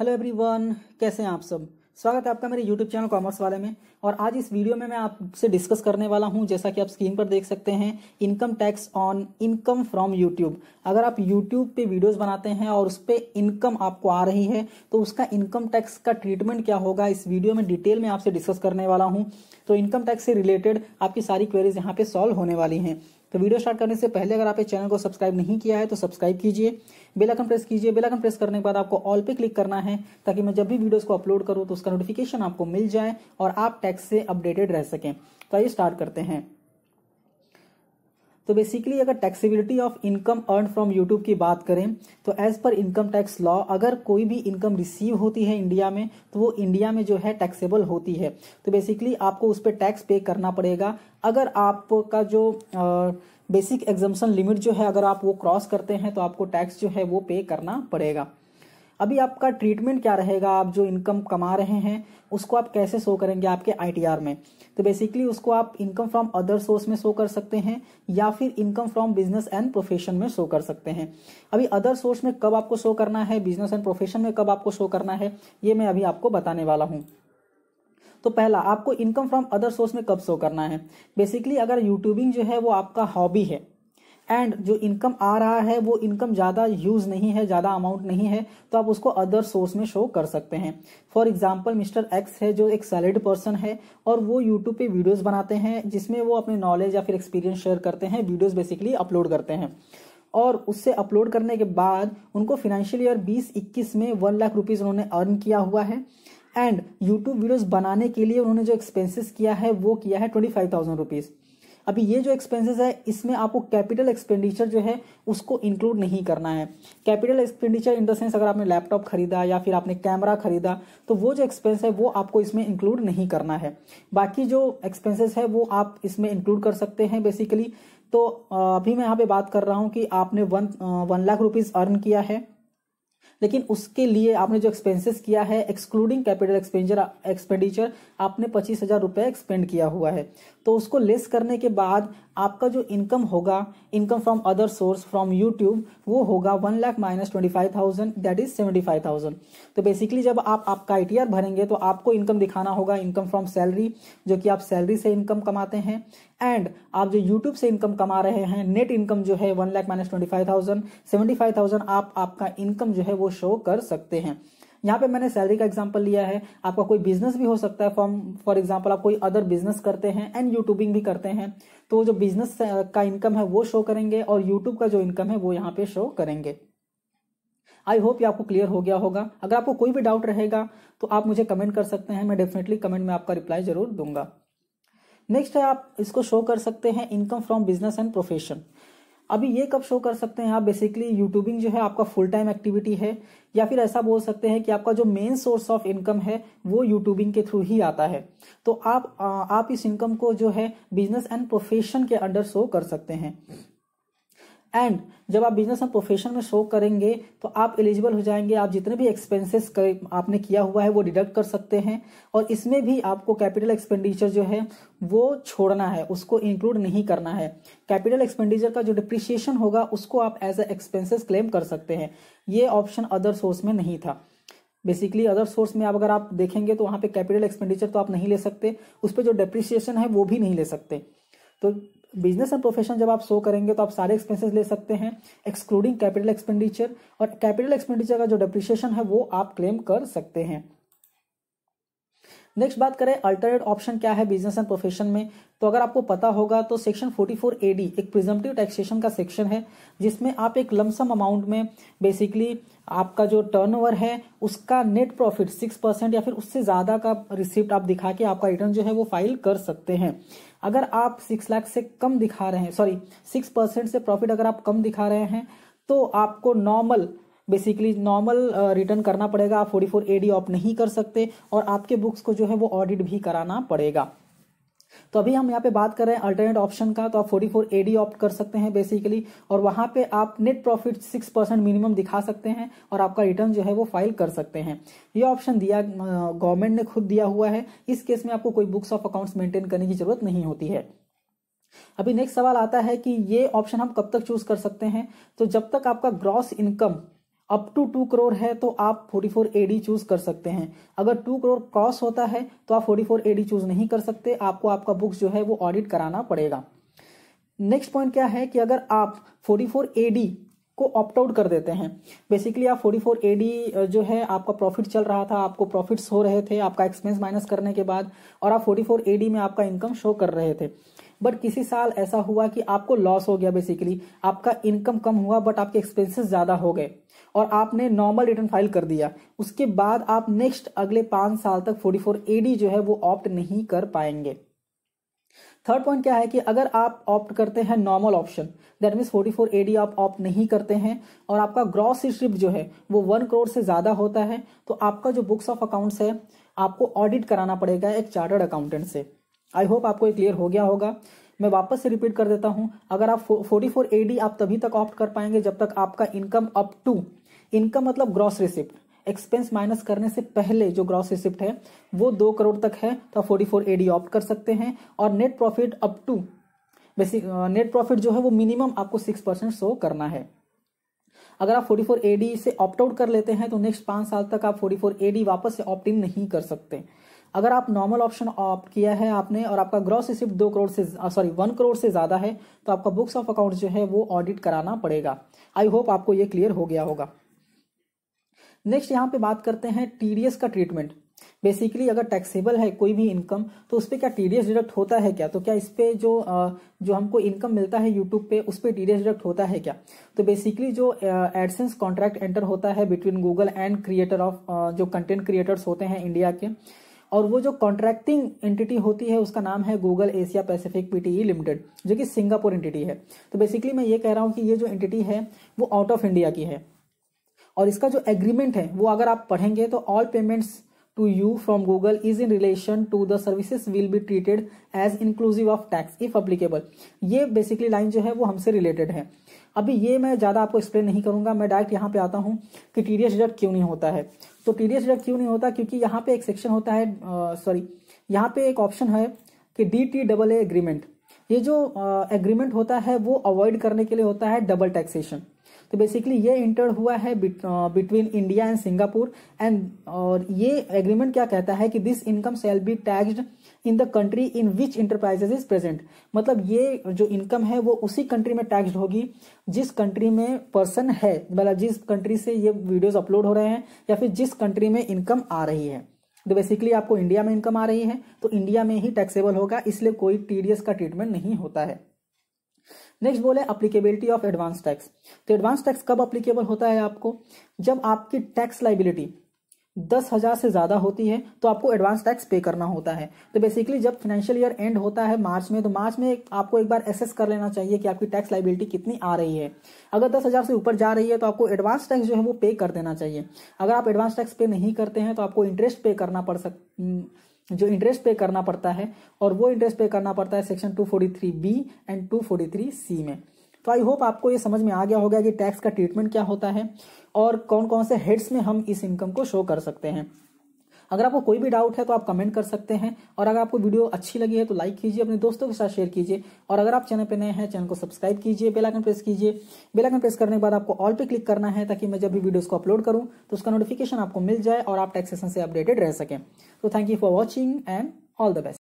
Hello everyone कैसे हैं आप सब स्वागत है आपका मेरे यूट्यूब चैनल कॉमर्स वाले में और आज इस वीडियो में मैं आपसे डिस्कस करने वाला हूं जैसा कि आप स्क्रीन पर देख सकते हैं income tax on income from YouTube अगर आप यूट्यूब पे वीडियोस बनाते हैं और उस पर इनकम आपको आ रही है तो उसका इनकम टैक्स का ट्रीटमेंट क्या होगा इस वीडियो में डिटेल में आपसे डिस्कस करने वाला हूँ तो इनकम टैक्स से रिलेटेड आपकी सारी क्वेरीज यहाँ पे सॉल्व होने वाली हैं तो वीडियो स्टार्ट करने से पहले अगर इस चैनल को सब्सक्राइब नहीं किया है तो सब्सक्राइब कीजिए बेलाइकन प्रेस कीजिए बेलाइकन प्रेस करने के बाद आपको ऑल पे क्लिक करना है ताकि मैं जब भी वीडियोस को अपलोड करूँ तो उसका नोटिफिकेशन आपको मिल जाए और आप टैक्स से अपडेटेड रह सकें तो आइए स्टार्ट करते हैं तो बेसिकली अगर taxability of income earn from YouTube की बात करें तो as per income tax law अगर कोई भी इनकम रिसीव होती है इंडिया में तो वो इंडिया में जो है टैक्सेबल होती है तो बेसिकली आपको उस पर टैक्स पे करना पड़ेगा अगर आपका जो बेसिक एग्जाम्सन लिमिट जो है अगर आप वो क्रॉस करते हैं तो आपको टैक्स जो है वो पे करना पड़ेगा अभी आपका ट्रीटमेंट क्या रहेगा आप जो इनकम कमा रहे हैं उसको आप कैसे शो करेंगे आपके आईटीआर में तो बेसिकली उसको आप इनकम फ्रॉम अदर सोर्स में शो कर सकते हैं या फिर income from business and profession में शो कर सकते हैं अभी अदर सोर्स में कब आपको शो करना है बिजनेस एंड प्रोफेशन में कब आपको शो करना है ये मैं अभी आपको बताने वाला हूँ तो पहला आपको इनकम फ्रॉम अदर सोर्स में कब शो करना है बेसिकली अगर यूट्यूबिंग जो है वो आपका हॉबी है एंड जो इनकम आ रहा है वो इनकम ज़्यादा यूज़ नहीं है ज़्यादा अमाउंट नहीं है तो आप उसको अदर सोर्स में शो कर सकते हैं फॉर एग्जाम्पल मिस्टर एक्स है जो एक सैलरी पर्सन है और वो यूट्यूब पे वीडियोस बनाते हैं जिसमें वो अपने नॉलेज या फिर एक्सपीरियंस शेयर करते हैं वीडियोस बेसिकली अपलोड करते हैं और उससे अपलोड करने के बाद उनको फिनेंशियल ईयर बीस इक्कीस में वन लाख रुपीज़ उन्होंने अर्न किया हुआ है एंड यूट्यूब वीडियोज़ बनाने के लिए उन्होंने जो एक्सपेंसिस किया है वो किया है ट्वेंटी फाइव थाउजेंड रुपीज़ अभी ये जो एक्सपेंसेस है इसमें आपको कैपिटल एक्सपेंडिचर जो है उसको इंक्लूड नहीं करना है capital expenditure in the sense अगर आपने लैपटॉप खरीदा या फिर आपने कैमरा खरीदा तो वो जो एक्सपेंस है वो आपको इसमें इंक्लूड नहीं करना है बाकी जो एक्सपेंसेस है वो आप इसमें इंक्लूड कर सकते हैं बेसिकली तो अभी मैं यहाँ पे बात कर रहा हूँ कि आपने one one lakh rupees earn किया है लेकिन उसके लिए आपने जो एक्सपेंसेस किया है एक्सक्लूडिंग कैपिटल एक्सपेंडिचर एक्सपेंडिचर आपने पच्चीस हजार रुपए एक्सपेंड किया हुआ है तो उसको लेस करने के बाद आपका जो इनकम होगा income from other source from YouTube वो होगा one lakh minus twenty five thousand that is seventy five thousand तो बेसिकली जब आप आपका आई भरेंगे तो आपको इनकम दिखाना होगा इनकम फ्रॉम सैलरी जो कि आप सैलरी से इनकम कमाते हैं एंड आप जो यूट्यूब से इनकम कमा रहे हैं नेट इनकम जो है one lakh minus twenty five thousand seventy five thousand आप आपका इनकम जो है है वो शो कर सकते हैं यहाँ पे मैंने सैलरी का एग्जाम्पल लिया है आपका कोई बिजनेस भी हो सकता है फॉर्म फॉर एग्जाम्पल आप कोई अदर बिजनेस करते हैं एंड यूट्यूबिंग भी करते हैं तो जो बिजनेस का इनकम है वो शो करेंगे और यूट्यूब का जो इनकम है वो यहाँ पे शो करेंगे आई होप ये आपको क्लियर हो गया होगा अगर आपको कोई भी डाउट रहेगा तो आप मुझे कमेंट कर सकते हैं मैं डेफिनेटली कमेंट में आपका रिप्लाई जरूर दूंगा नेक्स्ट है आप इसको शो कर सकते हैं income from business and profession अभी ये कब शो कर सकते हैं आप बेसिकली यूट्यूबिंग जो है आपका फुल टाइम एक्टिविटी है या फिर ऐसा बोल सकते हैं कि आपका जो मेन सोर्स ऑफ इनकम है वो यूट्यूबिंग के थ्रू ही आता है तो आप आप इस इनकम को जो है बिजनेस एंड प्रोफेशन के अंडर शो कर सकते हैं एंड जब आप बिजनेस एंड प्रोफेशन में शो करेंगे तो आप एलिजिबल हो जाएंगे आप जितने भी एक्सपेंसेस आपने किया हुआ है वो डिडक्ट कर सकते हैं और इसमें भी आपको कैपिटल एक्सपेंडिचर जो है वो छोड़ना है उसको इंक्लूड नहीं करना है कैपिटल एक्सपेंडिचर का जो डिप्रिसिएशन होगा उसको आप एज ए एक्सपेंसेस क्लेम कर सकते हैं ये ऑप्शन अदर सोर्स में नहीं था बेसिकली अदर सोर्स में आप अगर आप देखेंगे तो वहाँ पे कैपिटल एक्सपेंडिचर तो आप नहीं ले सकते उस पर जो डिप्रिसिएशन है वो भी नहीं ले सकते तो बिजनेस एंड प्रोफेशन जब आप शो करेंगे तो आप सारे एक्सपेंसेस ले सकते हैं एक्सक्लूडिंग कैपिटल एक्सपेंडिचर और कैपिटल एक्सपेंडिचर का जो डिप्रिशिएशन है वो आप क्लेम कर सकते हैं नेक्स्ट बात करें अल्टरनेट ऑप्शन क्या है बिजनेस एंड प्रोफेशन में तो अगर आपको पता होगा तो सेक्शन 44 एडी एक प्रिजम्पटिव टैक्सेशन का सेक्शन है जिसमें आप एक लमसम अमाउंट में बेसिकली आपका जो टर्नओवर है उसका नेट प्रॉफिट सिक्स परसेंट या फिर उससे ज़्यादा का रिसिप्ट आप दिखा के आपका रिटर्न जो है वो फाइल कर सकते हैं अगर आप सिक्स लाख से कम दिखा रहे हैं सॉरी सिक्स परसेंट से प्रॉफिट अगर आप कम दिखा रहे हैं तो आपको नॉर्मल बेसिकली नॉर्मल रिटर्न करना पड़ेगा आप forty four A D opt नहीं कर सकते और आपके बुक्स को जो है वो ऑडिट भी कराना पड़ेगा तो अभी हम यहाँ पे बात कर रहे हैं अल्टरनेट ऑप्शन का तो आप 44 एडी ऑप्ट कर सकते हैं बेसिकली और वहां पे आप नेट प्रॉफिट 6 परसेंट मिनिमम दिखा सकते हैं और आपका रिटर्न जो है वो फाइल कर सकते हैं ये ऑप्शन दिया गवर्नमेंट ने खुद दिया हुआ है इस केस में आपको कोई बुक्स ऑफ अकाउंट्स मेंटेन करने की जरूरत नहीं होती है अभी नेक्स्ट सवाल आता है कि ये ऑप्शन हम कब तक चूज कर सकते हैं तो जब तक आपका gross income up to two crore है तो आप 44 फोर एडी चूज कर सकते हैं अगर टू करोड़ क्रॉस होता है तो आप 44 फोर एडी चूज नहीं कर सकते आपको आपका बुक्स जो है वो ऑडिट कराना पड़ेगा नेक्स्ट पॉइंट क्या है कि अगर आप 44 फोर एडी को ऑप्ट आउट कर देते हैं बेसिकली आप 44 फोर एडी जो है आपका प्रॉफिट चल रहा था आपको प्रॉफिट्स हो रहे थे आपका एक्सपेंस माइनस करने के बाद और आप 44 फोर एडी में आपका इनकम शो कर रहे थे बट किसी साल ऐसा हुआ कि आपको लॉस हो गया बेसिकली आपका इनकम कम हुआ बट आपके एक्सपेंसेस ज़्यादा हो गए और आपने नॉर्मल रिटर्न फाइल कर दिया उसके बाद आप नेक्स्ट अगले पाँच साल तक फोर्टी फोर एडी जो है वो ऑप्ट नहीं कर पाएंगे थर्ड पॉइंट क्या है कि अगर आप ऑप्ट करते हैं normal option that means forty four AD आप ऑप्ट नहीं करते हैं और आपका ग्रॉस स्ट्रिप जो है वो वन करोड़ से ज़्यादा होता है तो आपका जो बुक्स ऑफ अकाउंट्स है आपको ऑडिट कराना पड़ेगा एक चार्टर्ड अकाउंटेंट से आई होप आपको ये क्लियर हो गया होगा मैं वापस से रिपीट कर देता हूं अगर आप फोर्टी फोर एडी आप तभी तक ऑप्ट कर पाएंगे जब तक आपका इनकम अप टू इनकम मतलब ग्रॉस रिसिप्ट एक्सपेंस माइनस करने से पहले जो ग्रॉस रिसिप्ट है वो दो करोड़ तक है तो आप फोर्टी फोर एडी ऑप्ट कर सकते हैं और net profit up to basic net profit जो है वो मिनिमम आपको सिक्स परसेंट शो करना है अगर आप 44 एडी से ऑप्ट आउट कर लेते हैं तो नेक्स्ट पांच साल तक आप 44 एडी वापस से ऑप्ट इन नहीं कर सकते अगर आप नॉर्मल ऑप्शन ऑप्ट किया है आपने और आपका ग्रॉस रिसिप्ट दो करोड़ से सॉरी वन करोड़ से ज़्यादा है तो आपका बुक्स ऑफ अकाउंट जो है वो ऑडिट कराना पड़ेगा आई होप आपको ये क्लियर हो गया होगा नेक्स्ट यहाँ पे बात करते हैं टीडीएस का ट्रीटमेंट बेसिकली अगर टैक्सेबल है कोई भी इनकम तो उस पर क्या टीडीएस डिडक्ट होता है क्या तो क्या इस पर जो uh, जो हमको इनकम मिलता है यूट्यूब पे उस पर टीडीएस डिडक्ट होता है क्या तो बेसिकली जो एडसेंस कॉन्ट्रैक्ट एंटर होता है between Google and creator of जो कंटेंट क्रिएटर्स होते हैं इंडिया के और वो जो कॉन्ट्रैक्टिंग एंटिटी होती है उसका नाम है Google Asia Pacific PTE limited जो कि सिंगापुर एंटिटी है तो बेसिकली मैं ये कह रहा हूँ कि ये जो एंटिटी है वो आउट ऑफ इंडिया की है और इसका जो एग्रीमेंट है वो अगर आप पढ़ेंगे तो all payments to you from Google is in relation to the services will be treated as inclusive of tax if applicable. ये बेसिकली लाइन जो है वो हमसे रिलेटेड है अभी ये मैं ज़्यादा आपको एक्सप्लेन नहीं करूंगा मैं डायरेक्ट यहाँ पे आता हूँ कि टी डी रिडक्ट क्यों नहीं होता है तो टी डी रिडक्ट क्यों नहीं होता क्योंकि यहाँ पे एक सेक्शन होता है सॉरी यहाँ पे एक ऑप्शन है कि D T double A agreement ये जो एग्रीमेंट होता है वो अवॉइड करने के लिए होता है डबल टैक्सेशन तो बेसिकली ये इंटर हुआ है between India and Singapore and और ये एग्रीमेंट क्या कहता है कि this income shall be taxed in the country in which enterprises is present मतलब ये जो इनकम है वो उसी कंट्री में टैक्सड होगी जिस कंट्री में पर्सन है मतलब जिस कंट्री से ये वीडियोज अपलोड हो रहे हैं या फिर जिस कंट्री में इनकम आ रही है तो बेसिकली आपको इंडिया में इनकम आ रही है तो इंडिया में ही टैक्सेबल होगा इसलिए कोई टीडीएस का ट्रीटमेंट नहीं होता है नेक्स्ट बोले अप्लीकेबिलिटी ऑफ एडवांस टैक्स तो एडवांस टैक्स कब अप्लीकेबल होता है आपको जब आपकी टैक्स लाइबिलिटी दस हज़ार से ज़्यादा होती है तो आपको एडवांस टैक्स पे करना होता है तो बेसिकली जब फाइनेंशियल ईयर एंड होता है मार्च में तो मार्च में आपको एक बार एसेस कर लेना चाहिए कि आपकी टैक्स लाइबिलिटी कितनी आ रही है अगर दस हज़ार से ऊपर जा रही है तो आपको एडवांस टैक्स जो है वो पे कर देना चाहिए अगर आप एडवांस टैक्स पे नहीं करते हैं तो आपको इंटरेस्ट पे करना पड़ सक जो इंटरेस्ट पे करना पड़ता है और वो इंटरेस्ट पे करना पड़ता है सेक्शन 243 बी एंड 243 सी में तो आई होप आपको ये समझ में आ गया होगा कि टैक्स का ट्रीटमेंट क्या होता है और कौन कौन से हेड्स में हम इस इनकम को शो कर सकते हैं अगर आपको कोई भी डाउट है तो आप कमेंट कर सकते हैं और अगर आपको वीडियो अच्छी लगी है तो लाइक कीजिए अपने दोस्तों के साथ शेयर कीजिए और अगर आप चैनल पर नए हैं चैनल को सब्सक्राइब कीजिए बेलाइकन प्रेस कीजिए बेलाइकन प्रेस करने के बाद आपको ऑल पे क्लिक करना है ताकि मैं जब भी वीडियोज़ को अपलोड करूँ तो उसका नोटिफिकेशन आपको मिल जाए और आप टैक्सेशन से अपडेटेड रह सकें तो thank you for watching and all the best